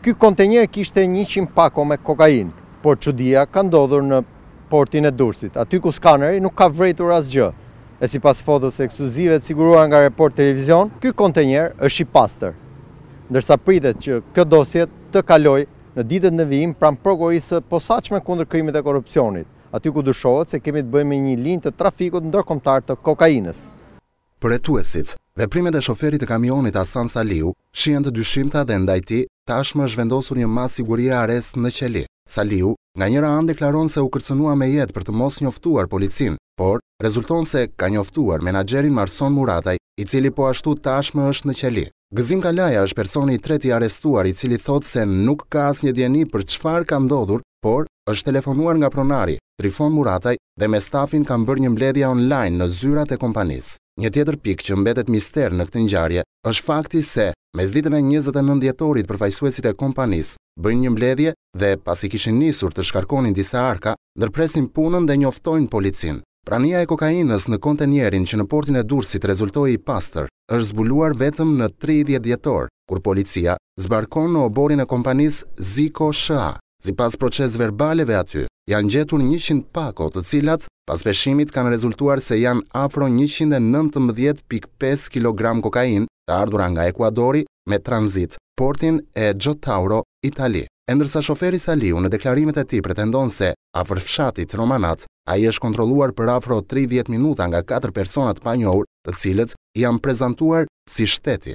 Ky kontenjer kishte 100 pako me kokain, por qudia ka ndodhur në portin e dursit. Aty ku skaneri nuk ka vrejtur asgjë. E si pas fotos ekskluzive të siguruar nga report televizion, ky kontenjer është i pastër. Ndërsa pritet që kjo dosje të kaloj në ditet në vijim pram progorisë posaqme kundër krimit e korupcionit, aty ku dushohet se kemi të bëjmë një linjë të trafikut ndërkomtar të kokainës. Për e tuesit, veprimet e shoferit të kamionit Asan Saliu, shien të dyshimta dhe ndajti tashmë është vendosur një mas sigurie arrest në qeli. Saliu, nga njëra anë deklaron se u kërcënua me jetë për të mos njoftuar policin, por rezulton se ka njoftuar menagerin Marson Murataj, i cili po ashtu tashmë është në qeli. Gëzim Kalaja është personi i treti arrestuar i cili thot se nuk ka as një djeni për qfar ka ndodhur, por është telefonuar nga pronari, Trifon Murataj dhe me stafin kam bërë një mbledhja online në zyrat e kompanisë. Një tjetër pikë që mbetet mister në këtë ngjarje është fakti se Me zditën e 29 djetorit përfajsuesit e kompanis, bëjnë një mbledhje dhe pasi kishin nisur të shkarkonin disa arka, nërpresin punën dhe njoftojnë policin. Prania e kokainës në kontenjerin që në portin e dursit rezultoi i pastër, është zbuluar vetëm në 30 djetor, kur policia zbarkon në oborin e kompanis Ziko Sha. Si pas proces verbaleve aty, janë gjetur 100 pako të cilat, pas peshimit kanë rezultuar se janë afro 119.5 kg kokain të nga Ekuadori me tranzit portin e Gjotauro, Itali. ndërsa shoferi Saliu në deklarimet e ti pretendon se afër fshatit Romanat, a i është kontroluar për afro 30 minuta nga 4 personat pa njohur të cilët janë prezentuar si shteti.